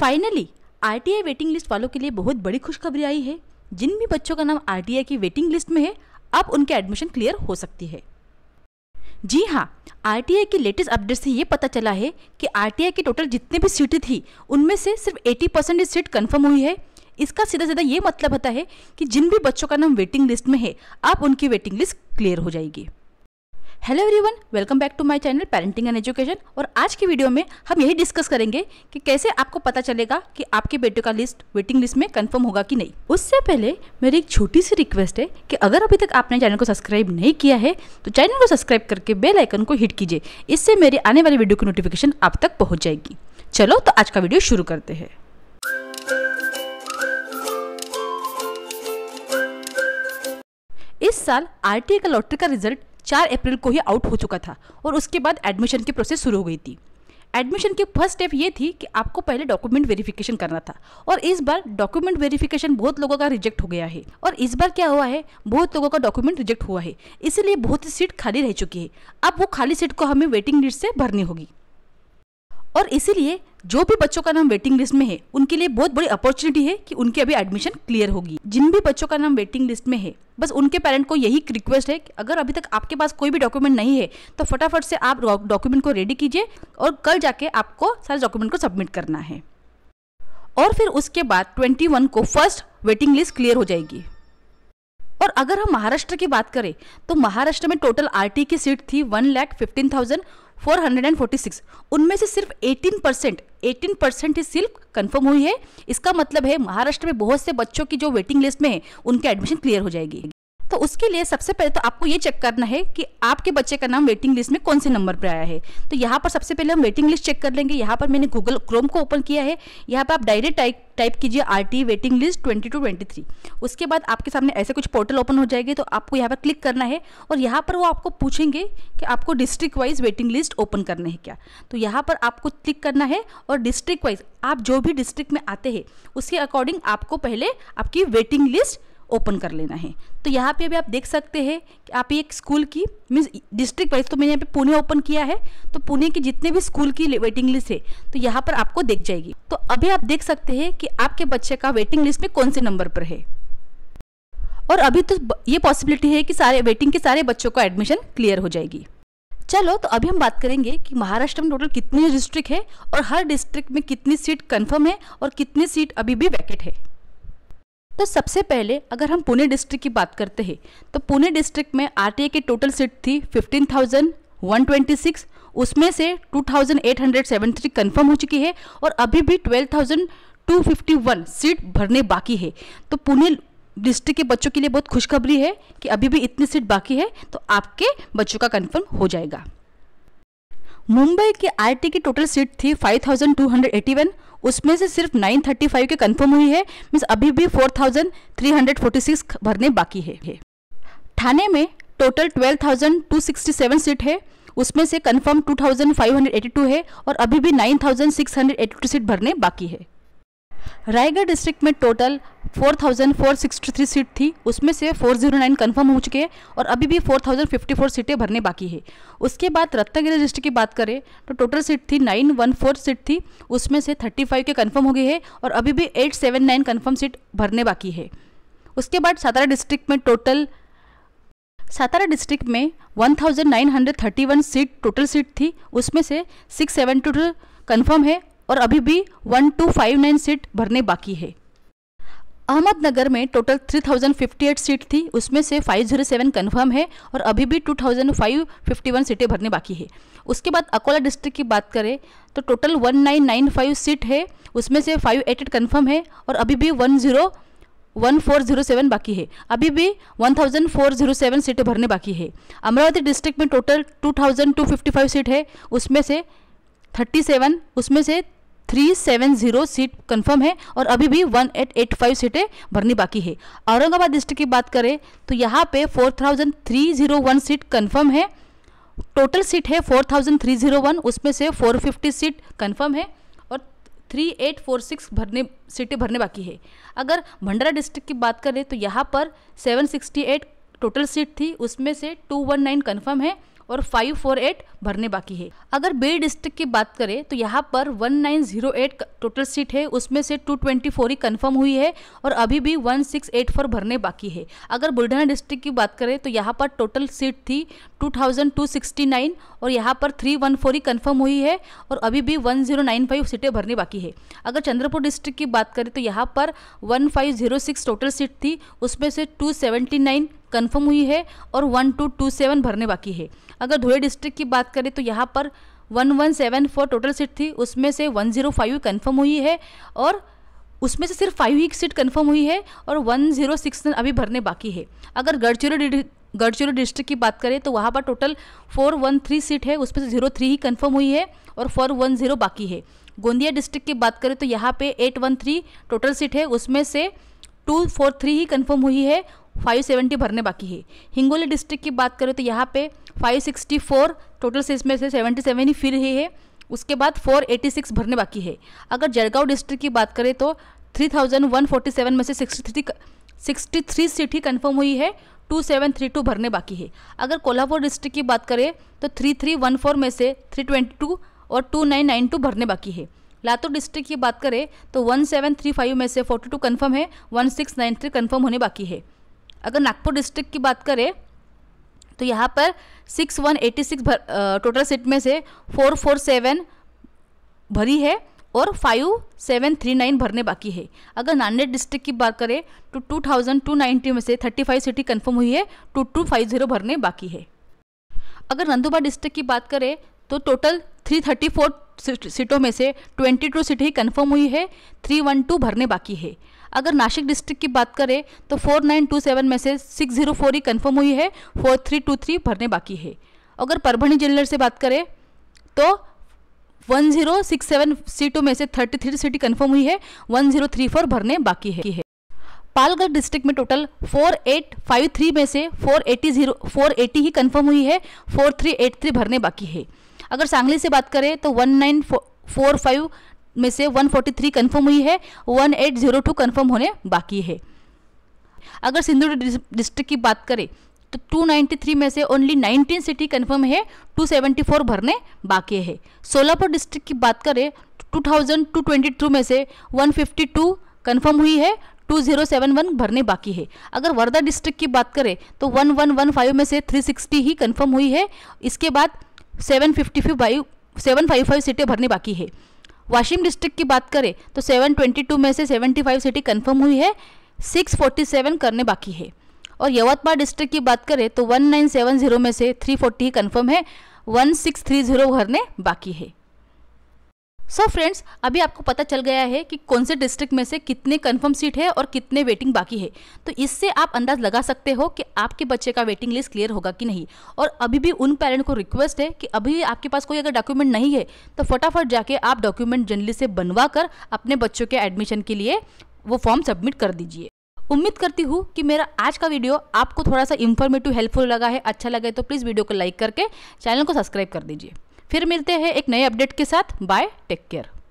finally I waiting list वालों के लिए बहुत बड़ी खुशखबरी आई है जिन भी बच्चों का नाम आई की वेटिंग लिस्ट में है अब उनके एडमिशन क्लियर हो सकती है जी हाँ आरटीआई की लेटेस्ट अपडेट से ये पता चला है कि आरटीआई की टोटल जितने भी सीटें थी उनमें से सिर्फ 80 परसेंट सीट कन्फर्म हुई है इसका सीधा सीधा ये मतलब होता है कि जिन भी बच्चों का नाम वेटिंग लिस्ट में है अब उनकी वेटिंग लिस्ट क्लियर हो जाएगी hello everyone welcome back to my channel parenting and education और आज की वीडियो में हम यही डिस्कस करेंगे कि कैसे आपको पता चलेगा कि आपके बेटे का लिस्ट वेटिंग लिस्ट में कंफर्म होगा कि नहीं उससे पहले मेरी एक छोटी सी रिक्वेस्ट है कि अगर अभी तक आपने चैनल को सब्सक्राइब नहीं किया है तो चैनल को सब्सक्राइब करके बेल आइकन को हिट कीजिए इससे मेरी आने वाली वीडियो की नोटिफिकेशन आप तक पहुँच जाएगी चलो तो आज का वीडियो शुरू करते हैं इस साल आर का लॉटरी का रिजल्ट चार अप्रैल को ही आउट हो चुका था और उसके बाद एडमिशन की प्रोसेस शुरू हो गई थी एडमिशन की फर्स्ट स्टेप ये थी कि आपको पहले डॉक्यूमेंट वेरिफिकेशन करना था और इस बार डॉक्यूमेंट वेरिफिकेशन बहुत लोगों का रिजेक्ट हो गया है और इस बार क्या हुआ है बहुत लोगों का डॉक्यूमेंट रिजेक्ट हुआ है इसीलिए बहुत सी सीट खाली रह चुकी है अब वो खाली सीट को हमें वेटिंग लिस्ट से भरनी होगी और इसीलिए जो भी बच्चों का नाम वेटिंग लिस्ट में है उनके लिए बहुत बड़ी अपॉर्चुनिटी है कि उनके अभी एडमिशन क्लियर होगी जिन भी बच्चों का नाम वेटिंग लिस्ट में है बस उनके पेरेंट को यही रिक्वेस्ट है कि अगर अभी तक आपके पास कोई भी डॉक्यूमेंट नहीं है तो फटाफट से आप डॉक्यूमेंट को रेडी कीजिए और कल जाके आपको सारे डॉक्यूमेंट को सबमिट करना है और फिर उसके बाद ट्वेंटी को फर्स्ट वेटिंग लिस्ट क्लियर हो जाएगी और अगर हम महाराष्ट्र की बात करें तो महाराष्ट्र में टोटल आरटी की सीट थी वन लैख फिफ्टीन थाउजेंड 446 उनमें से सिर्फ 18 परसेंट एटीन परसेंट ही सिर्फ कंफर्म हुई है इसका मतलब है महाराष्ट्र में बहुत से बच्चों की जो वेटिंग लिस्ट में है उनके एडमिशन क्लियर हो जाएगी तो उसके लिए सबसे पहले तो आपको ये चेक करना है कि आपके बच्चे का नाम वेटिंग लिस्ट में कौन से नंबर पर आया है तो यहाँ पर सबसे पहले हम वेटिंग लिस्ट चेक कर लेंगे यहाँ पर मैंने गूगल क्रोम को ओपन किया है यहाँ पर आप डायरेक्ट टाइप टाइप कीजिए R waiting list twenty two twenty three उसके बाद आपके सामने ऐसे कुछ पोर्टल ओपन हो जाएगी तो आपको यहाँ पर क्लिक करना है और यहाँ पर वो आपको पूछेंगे कि आपको district wise waiting list open करना है क्या तो यहाँ पर आपको क्लिक करना है और डिस्ट्रिक्ट वाइज आप जो भी डिस्ट्रिक्ट में आते हैं उसके अकॉर्डिंग आपको पहले आपकी वेटिंग लिस्ट ओपन कर लेना है तो यहाँ पे अभी आप देख सकते हैं कि आप एक स्कूल की मीन्स डिस्ट्रिक्ट वाइज तो मैंने यहाँ पे पुणे ओपन किया है तो पुणे के जितने भी स्कूल की वेटिंग लिस्ट है तो यहाँ पर आपको देख जाएगी तो अभी आप देख सकते हैं कि आपके बच्चे का वेटिंग लिस्ट में कौन से नंबर पर है और अभी तो ये पॉसिबिलिटी है कि सारे वेटिंग के सारे बच्चों का एडमिशन क्लियर हो जाएगी चलो तो अभी हम बात करेंगे कि महाराष्ट्र में टोटल कितने डिस्ट्रिक्ट है और हर डिस्ट्रिक्ट में कितनी सीट कंफर्म है और कितनी सीट अभी भी वैकेट है तो सबसे पहले अगर हम पुणे डिस्ट्रिक्ट की बात करते हैं तो पुणे डिस्ट्रिक्ट में आरटीए की टोटल सीट थी 15,126 उसमें से 2,873 कंफर्म हो चुकी है और अभी भी 12,251 सीट भरने बाकी है तो पुणे डिस्ट्रिक्ट के बच्चों के लिए बहुत खुशखबरी है कि अभी भी इतनी सीट बाकी है तो आपके बच्चों का कन्फर्म हो जाएगा मुंबई के आई की टोटल सीट थी 5,281 उसमें से सिर्फ 935 के कंफर्म हुई है मीन्स अभी भी 4346 भरने बाकी है थाने में टोटल 12,267 सीट है उसमें से कंफर्म 2582 है और अभी भी 9,682 सीट भरने बाकी है रायगढ़ डिस्ट्रिक्ट में टोटल 4,463 सीट थी उसमें से 409 कंफर्म हो चुके हैं और अभी भी 4,054 सीटें भरने बाकी है उसके बाद रत्नागिरी डिस्ट्रिक्ट की बात करें तो टोटल सीट थी 914 सीट थी उसमें से 35 के कंफर्म हो गई है और अभी भी 879 कंफर्म सीट भरने बाकी है उसके बाद सातारा डिस्ट्रिक्ट में टोटल सातारा डिस्ट्रिक्ट में 1931 सीट टोटल सीट थी उसमें से 672 कन्फर्म है और अभी भी 1259 सीट भरने बाकी है अहमदनगर में टोटल 3058 सीट थी उसमें से 507 कन्फर्म है और अभी भी 2551 सीटें भरने बाकी है उसके बाद अकोला डिस्ट्रिक्ट की बात करें तो टोटल 1995 सीट है उसमें से 588 कन्फर्म है और अभी भी सेवन बाकी है अभी भी 1407 सीटें भरने बाकी है अमरावती डिस्ट्रिक्ट में टोटल 2255 सीट है उसमें से थर्टी सेवन उसमें से three seven zero seat confirm है और अभी भी वन एट एट फाइव सीटें भरनी बाकी है औरंगाबाद डिस्ट्रिक्ट की बात करें तो यहाँ पे four thousand three zero one seat confirm है टोटल सीट है four thousand three zero one उसमें से फोर फिफ्टी सीट कन्फर्म है और थ्री एट फोर सिक्स भरने सीटें भरने बाकी है अगर भंडारा डिस्ट्रिक्ट की बात करें तो यहाँ पर seven sixty eight total seat थी उसमें से टू वन नाइन कन्फर्म है और 548 भरने बाकी है अगर बे डिस्ट्रिक्ट की बात करें तो यहाँ पर 1908 टोटल सीट है उसमें से 224 ही कंफर्म हुई है और अभी भी 1684 भरने बाकी है अगर बुल्ढाना डिस्ट्रिक्ट की बात करें तो यहाँ पर टोटल सीट थी 2269 और यहाँ पर 314 ही कंफर्म हुई है और अभी भी 1095 सीटें भरने बाकी है अगर चंद्रपुर डिस्ट्रिक्ट की बात करें तो यहाँ पर सिक्स टोटल सीट थी उसमें से नाइन कन्फर्म हुई है और वन टू टू सेवन भरने बाकी है अगर धुले डिस्ट्रिक्ट की बात करें तो यहाँ पर one one seven four total seat थी उसमें से वन ज़ीरो फाइव कन्फर्म हुई है और उसमें से सिर्फ फाइव ही सीट कन्फर्म हुई है और वन जीरो सिक्स अभी भरने बाकी है अगर गढ़चिरौली गढ़चिरौली डिस्ट्रिक्ट की बात करें तो वहाँ पर total four one three seat है उसमें से जीरो थ्री ही कन्फर्म हुई है और फोर वन जीरो बाकी है गोंदिया डिस्ट्रिक्ट की बात करें तो यहाँ पे eight one three total seat है उसमें से टू फोर थ्री ही कन्फर्म हुई है फाइव सेवेंटी भरने बाकी है हिंगोली डिस्ट्रिक्ट की बात करें तो यहाँ पे five sixty four total seat में से सेवेंटी सेवन ही फिर ही है उसके बाद फोर एटी सिक्स भरने बाकी है अगर जलगांव डिस्ट्रिक्ट की बात करें तो three thousand one forty seven में से sixty three sixty three seat ही कन्फर्म हुई है टू सेवन थ्री टू भरने बाकी है अगर कोल्हापुर डिस्ट्रिक्ट की बात करें तो थ्री थ्री वन फोर में से थ्री ट्वेंटी टू और टू नाइन नाइन टू भरने बाकी है लातूर डिस्ट्रिक्ट की बात करें तो वन सेवन थ्री फाइव में से फोर्टी टू कन्फर्म है one six nine three confirm होने बाकी है अगर नागपुर डिस्ट्रिक्ट की बात करें तो यहाँ पर six one eighty six total seat में से फोर फोर सेवन भरी है और फाइव सेवन थ्री नाइन भरने बाकी है अगर नांदेड़ डिस्ट्रिक्ट की बात करें तो टू थाउजेंड टू नाइन्टी में से थर्टी फाइव सीटें कन्फर्म हुई है टू टू फाइव ज़ीरो भरने बाकी है अगर नंदुबा डिस्ट्रिक्ट की बात करें तो टोटल थ्री थर्टी फोर सीटों में से ट्वेंटी टू सीटें ही कन्फर्म हुई है थ्री वन टू भरने बाकी है अगर नासिक डिस्ट्रिक्ट की बात करें तो फोर नाइन टू सेवन में से सिक्स जीरो फोर ही कन्फर्म हुई है फोर थ्री टू थ्री भरने बाकी है अगर परभणी जिले से बात करें तो वन जीरो सिक्स सेवन सीटों में से थर्टी थ्री सीटें कन्फर्म हुई है वन जीरो थ्री फोर भरने बाकी है पालगढ़ डिस्ट्रिक्ट में total four eight five three में से four eighty zero four eighty ही कन्फर्म हुई है फोर थ्री एट थ्री भरने बाकी है अगर सांगली से बात करें तो वन नाइन फोर फाइव में से 143 कंफर्म हुई है 1802 कंफर्म होने बाकी है अगर सिंधुदुर्ग डिस्ट्रिक्ट की बात करें तो 293 में से ओनली 19 सिटी कंफर्म है 274 भरने बाकी है सोलापुर डिस्ट्रिक्ट की बात करें ट्वेंटी 2222 में से टू कंफर्म हुई है 2071 भरने बाकी है अगर वर्धा डिस्ट्रिक्ट की बात करें तो 1115 में से 360 ही कंफर्म हुई है इसके बाद seven fifty five by seven five five सीटें भरनी बाकी है वाशिम डिस्ट्रिक्ट की बात करें तो सेवन ट्वेंटी टू में से सेवेंटी फाइव सीटें कन्फर्म हुई है सिक्स फोर्टी सेवन करने बाकी है और यवतमाल डिस्ट्रिक्ट की बात करें तो वन नाइन सेवन जीरो में से थ्री फोर्टी ही कन्फर्म है वन सिक्स थ्री जीरो भरने बाकी है सो so फ्रेंड्स अभी आपको पता चल गया है कि कौन से डिस्ट्रिक्ट में से कितने कंफर्म सीट है और कितने वेटिंग बाकी है तो इससे आप अंदाज लगा सकते हो कि आपके बच्चे का वेटिंग लिस्ट क्लियर होगा कि नहीं और अभी भी उन पेरेंट को रिक्वेस्ट है कि अभी आपके पास कोई अगर डॉक्यूमेंट नहीं है तो फटाफट जाके आप डॉक्यूमेंट जनरली से बनवा कर अपने बच्चों के एडमिशन के लिए वो फॉर्म सबमिट कर दीजिए उम्मीद करती हूँ कि मेरा आज का वीडियो आपको थोड़ा सा इन्फॉर्मेटिव हेल्पफुल लगा है अच्छा लगे तो प्लीज़ वीडियो को लाइक करके चैनल को सब्सक्राइब कर दीजिए फिर मिलते हैं एक नए अपडेट के साथ बाय टेक केयर